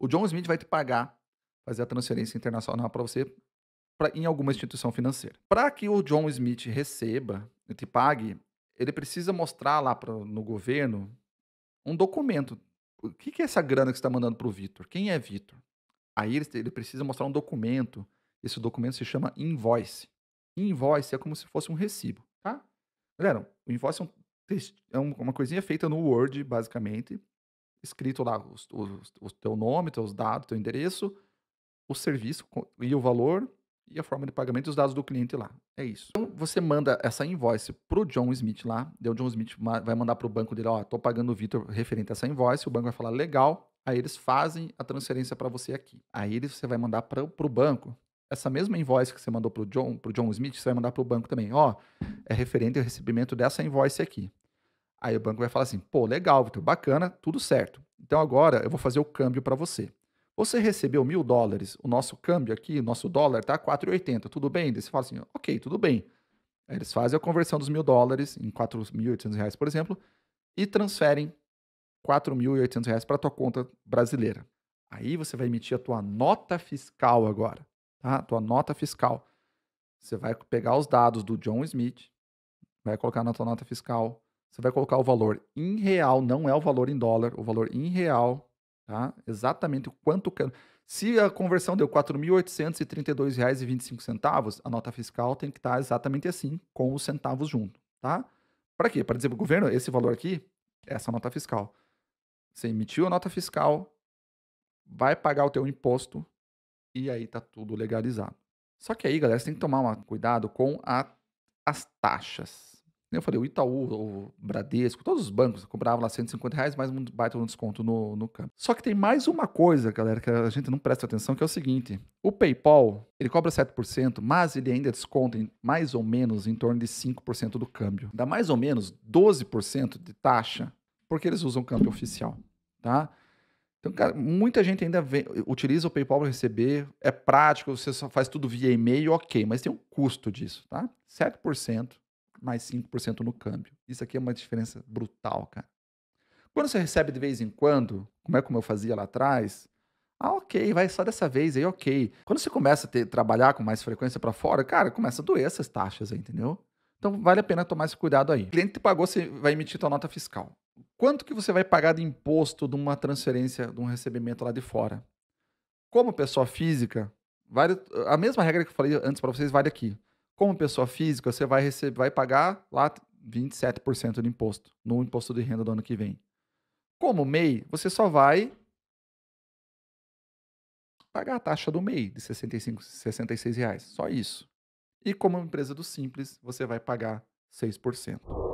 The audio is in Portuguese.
O John Smith vai te pagar, fazer a transferência internacional para você pra, em alguma instituição financeira. Para que o John Smith receba, te pague, ele precisa mostrar lá no governo um documento. O que, que é essa grana que você está mandando para o Vitor? Quem é Vitor? Aí ele, ele precisa mostrar um documento. Esse documento se chama invoice. Invoice é como se fosse um recibo, tá? Galera, o invoice é um é uma coisinha feita no Word, basicamente, escrito lá o, o, o teu nome, teus dados, teu endereço, o serviço e o valor e a forma de pagamento e os dados do cliente lá. É isso. Então você manda essa invoice pro John Smith lá, daí o John Smith vai mandar pro banco dele, ó, oh, tô pagando o Vitor referente a essa invoice, o banco vai falar legal, aí eles fazem a transferência para você aqui. Aí você vai mandar para o banco essa mesma invoice que você mandou pro John, pro John Smith, você vai mandar pro banco também, ó, oh, é referente ao recebimento dessa invoice aqui. Aí o banco vai falar assim: pô, legal, Vitor, bacana, tudo certo. Então agora eu vou fazer o câmbio para você. Você recebeu mil dólares, o nosso câmbio aqui, o nosso dólar tá 4,80, tudo bem? Daí você fala assim: ok, tudo bem. Aí eles fazem a conversão dos mil dólares em 4.800 reais, por exemplo, e transferem 4.800 reais para a tua conta brasileira. Aí você vai emitir a tua nota fiscal agora, tá? Tua nota fiscal. Você vai pegar os dados do John Smith, vai colocar na tua nota fiscal, você vai colocar o valor em real, não é o valor em dólar, o valor em real, tá? Exatamente o quanto... Se a conversão deu R$ 4.832,25, a nota fiscal tem que estar exatamente assim, com os centavos junto, tá? Para quê? Para dizer para o governo, esse valor aqui, essa nota fiscal. Você emitiu a nota fiscal, vai pagar o teu imposto e aí tá tudo legalizado. Só que aí, galera, você tem que tomar um cuidado com a, as taxas. Né, eu falei, o Itaú, o Bradesco, todos os bancos cobravam lá 150 reais, mais um baita um desconto no, no câmbio Só que tem mais uma coisa, galera, que a gente não presta atenção, que é o seguinte. O PayPal, ele cobra 7%, mas ele ainda desconta em mais ou menos em torno de 5% do câmbio. Dá mais ou menos 12% de taxa, porque eles usam câmbio oficial, tá? Então, cara, muita gente ainda vem, utiliza o PayPal para receber, é prático, você só faz tudo via e-mail, ok, mas tem um custo disso, tá? 7% mais 5% no câmbio. Isso aqui é uma diferença brutal, cara. Quando você recebe de vez em quando, como é como eu fazia lá atrás, ah, ok, vai só dessa vez aí, ok. Quando você começa a ter, trabalhar com mais frequência para fora, cara, começa a doer essas taxas aí, entendeu? Então vale a pena tomar esse cuidado aí. O cliente pagou, você vai emitir sua nota fiscal. Quanto que você vai pagar de imposto de uma transferência, de um recebimento lá de fora? Como pessoa física, vale, a mesma regra que eu falei antes para vocês vale aqui. Como pessoa física, você vai, receber, vai pagar lá 27% de imposto no imposto de renda do ano que vem. Como MEI, você só vai pagar a taxa do MEI de 65, 66 reais, só isso. E como empresa do Simples, você vai pagar 6%.